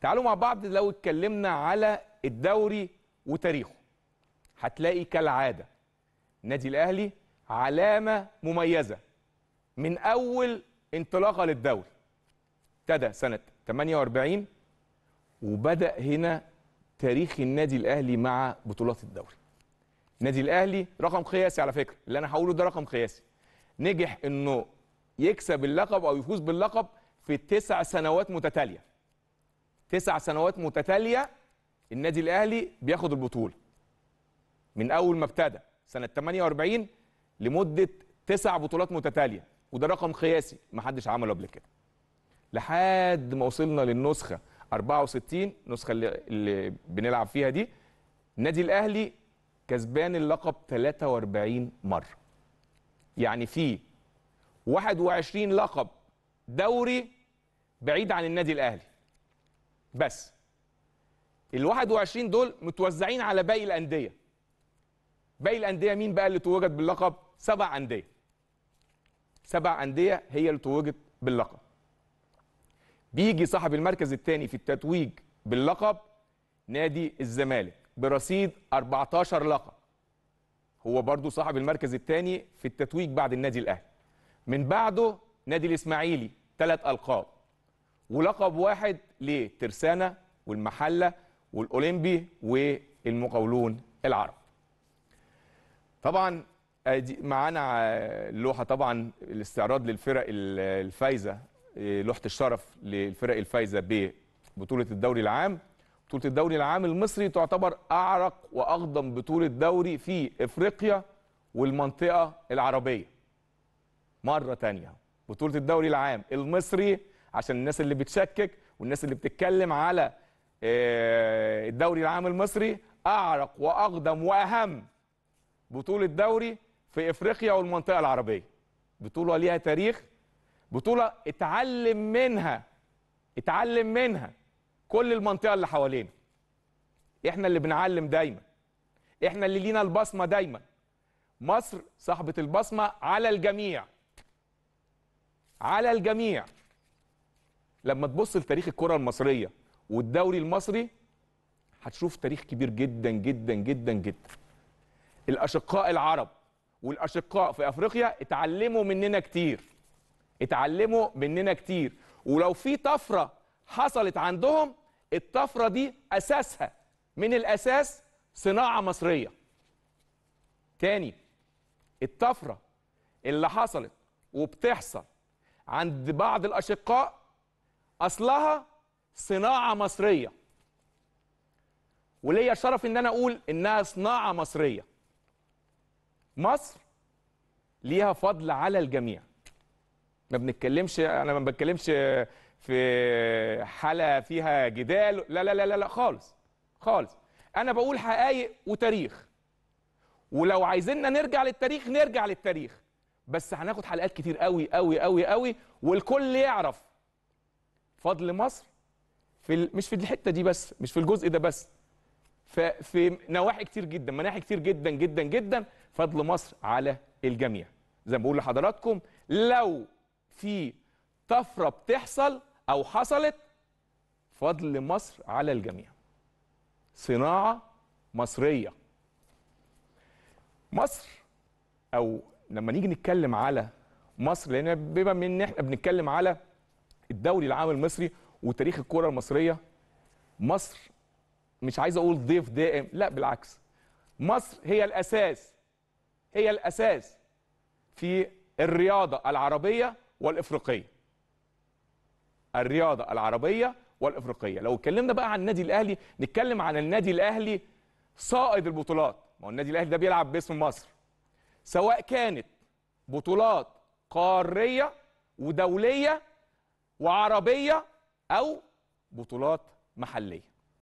تعالوا مع بعض لو اتكلمنا على الدوري وتاريخه هتلاقي كالعاده النادي الاهلي علامه مميزه من اول انطلاقه للدوري ابتدى سنه 48 وبدا هنا تاريخ النادي الاهلي مع بطولات الدوري النادي الاهلي رقم قياسي على فكره اللي انا هقوله ده رقم قياسي نجح انه يكسب اللقب او يفوز باللقب في تسع سنوات متتاليه تسع سنوات متتاليه النادي الاهلي بياخد البطوله من اول ما ابتدى سنه 48 لمده تسع بطولات متتاليه وده رقم قياسي ما حدش عمله قبل كده لحد ما وصلنا للنسخه 64 النسخه اللي, اللي بنلعب فيها دي النادي الاهلي كسبان اللقب 43 مره يعني في 21 لقب دوري بعيد عن النادي الاهلي بس ال 21 دول متوزعين على باقي الانديه باقي الانديه مين بقى اللي توجد باللقب سبع انديه سبع انديه هي اللي توجد باللقب بيجي صاحب المركز الثاني في التتويج باللقب نادي الزمالك برصيد 14 لقب هو برضو صاحب المركز الثاني في التتويج بعد النادي الاهلي من بعده نادي الاسماعيلي ثلاث القاب ولقب واحد لترسانة والمحلة والأولمبي والمقاولون العرب طبعا معانا اللوحة طبعا الاستعراض للفرق الفايزة آه، لوحة الشرف للفرق الفايزة ببطولة الدوري العام بطولة الدوري العام المصري تعتبر أعرق وأقدم بطولة دوري في إفريقيا والمنطقة العربية مرة تانية بطولة الدوري العام المصري عشان الناس اللي بتشكك والناس اللي بتتكلم على آه، الدوري العام المصري اعرق واقدم واهم بطوله دوري في افريقيا والمنطقه العربيه بطوله ليها تاريخ بطوله اتعلم منها اتعلم منها كل المنطقه اللي حوالينا احنا اللي بنعلم دايما احنا اللي لينا البصمه دايما مصر صاحبه البصمه على الجميع على الجميع لما تبص لتاريخ الكره المصريه والدوري المصري هتشوف تاريخ كبير جدا جدا جدا جدا الاشقاء العرب والاشقاء في افريقيا اتعلموا مننا كتير اتعلموا مننا كتير ولو في طفره حصلت عندهم الطفره دي اساسها من الاساس صناعه مصريه تاني الطفره اللي حصلت وبتحصل عند بعض الاشقاء اصلها صناعه مصريه وليا الشرف ان انا اقول انها صناعه مصريه مصر ليها فضل على الجميع ما بنتكلمش انا ما بتكلمش في حاله فيها جدال لا لا لا لا, لا خالص خالص انا بقول حقائق وتاريخ ولو عايزيننا نرجع للتاريخ نرجع للتاريخ بس هناخد حلقات كتير قوي قوي قوي قوي والكل يعرف فضل مصر في ال... مش في الحته دي بس مش في الجزء ده بس ففي نواحي كتير جدا مناحي كتير جدا جدا جدا فضل مصر على الجميع زي ما بقول لحضراتكم لو في طفره بتحصل او حصلت فضل مصر على الجميع صناعه مصريه مصر او لما نيجي نتكلم على مصر لان بما ان احنا بنتكلم على الدوري العام المصري وتاريخ الكره المصريه مصر مش عايز اقول ضيف دائم لا بالعكس مصر هي الاساس هي الاساس في الرياضه العربيه والافريقيه الرياضه العربيه والافريقيه لو اتكلمنا بقى عن النادي الاهلي نتكلم عن النادي الاهلي صائد البطولات ما هو النادي الاهلي ده بيلعب باسم مصر سواء كانت بطولات قاريه ودوليه وعربيه او بطولات محليه